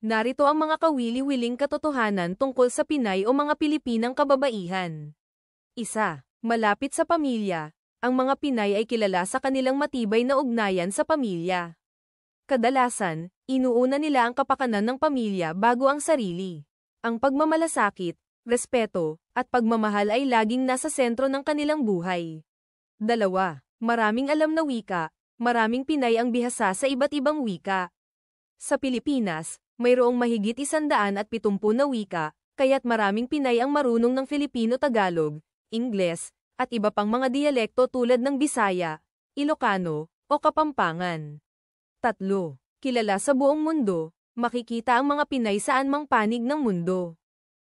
Narito ang mga kawili-wiling katotohanan tungkol sa Pinay o mga Pilipinang kababaihan. Isa, malapit sa pamilya, ang mga Pinay ay kilala sa kanilang matibay na ugnayan sa pamilya. Kadalasan, inuuna nila ang kapakanan ng pamilya bago ang sarili. Ang pagmamalasakit, respeto, at pagmamahal ay laging nasa sentro ng kanilang buhay. Dalawa, maraming alam na wika, maraming Pinay ang bihasa sa iba't ibang wika. Sa Pilipinas, mayroong mahigit isandaan at pitumpu na wika, kaya't maraming Pinay ang marunong ng Filipino-Tagalog, Ingles, at iba pang mga diyalekto tulad ng Bisaya, Ilocano, o Kapampangan. 3. kilala sa buong mundo, makikita ang mga Pinay saan mang panig ng mundo.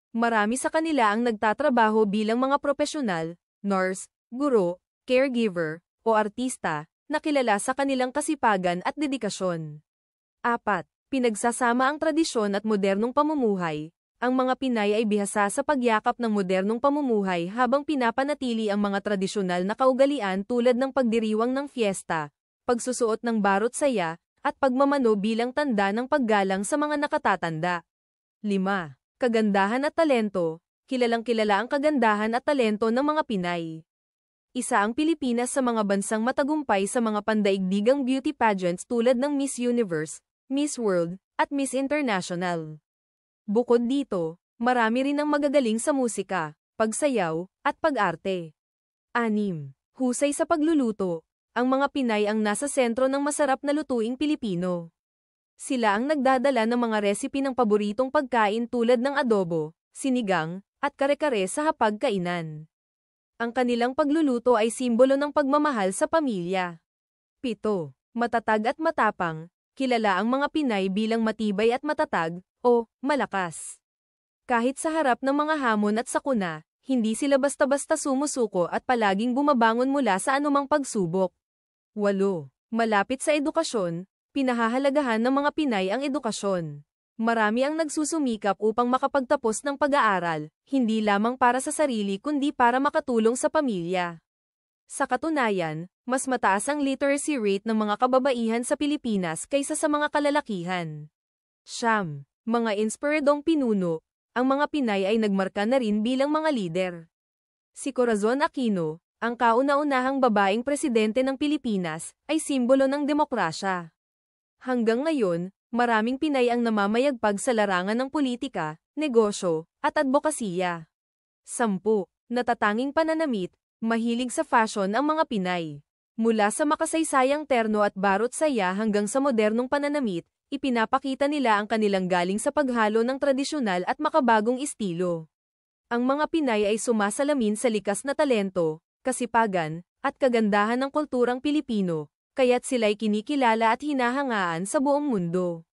Marami sa kanila ang nagtatrabaho bilang mga profesional, nurse, guro, caregiver, o artista, na kilala sa kanilang kasipagan at dedikasyon. 4. Pinagsasama ang tradisyon at modernong pamumuhay. Ang mga Pinay ay bihasa sa pagyakap ng modernong pamumuhay habang pinapanatili ang mga tradisyonal na kaugalian tulad ng pagdiriwang ng fiesta, pagsusuot ng barot saya, at pagmamano bilang tanda ng paggalang sa mga nakatatanda. 5. Kagandahan at talento. Kilalang kilala ang kagandahan at talento ng mga Pinay. Isa ang Pilipinas sa mga bansang matagumpay sa mga pandaigdigang beauty pageants tulad ng Miss Universe, Miss World, at Miss International. Bukod dito, marami rin ang magagaling sa musika, pagsayaw, at pag-arte. Anim, husay sa pagluluto, ang mga Pinay ang nasa sentro ng masarap na lutuing Pilipino. Sila ang nagdadala ng mga resipi ng paboritong pagkain tulad ng adobo, sinigang, at kare-kare sa hapagkainan. Ang kanilang pagluluto ay simbolo ng pagmamahal sa pamilya. Pito, matatag at matapang, kilala ang mga Pinay bilang matibay at matatag, o malakas. Kahit sa harap ng mga hamon at sakuna, hindi sila basta-basta sumusuko at palaging bumabangon mula sa anumang pagsubok. 8. Malapit sa edukasyon, pinahahalagahan ng mga Pinay ang edukasyon. Marami ang nagsusumikap upang makapagtapos ng pag-aaral, hindi lamang para sa sarili kundi para makatulong sa pamilya. Sa katunayan, mas mataas ang literacy rate ng mga kababaihan sa Pilipinas kaysa sa mga kalalakihan. Siyam, mga inspiradong pinuno, ang mga Pinay ay nagmarka na rin bilang mga lider. Si Corazon Aquino, ang kauna-unahang babaeng presidente ng Pilipinas, ay simbolo ng demokrasya. Hanggang ngayon, maraming Pinay ang namamayagpag sa larangan ng politika, negosyo, at advokasya. Sampu, natatanging pananamit, mahilig sa fashion ang mga Pinay. Mula sa makasaysayang terno at barot saya hanggang sa modernong pananamit, ipinapakita nila ang kanilang galing sa paghalo ng tradisyonal at makabagong estilo. Ang mga Pinay ay sumasalamin sa likas na talento, kasipagan, at kagandahan ng kulturang Pilipino, kaya't sila'y kinikilala at hinahangaan sa buong mundo.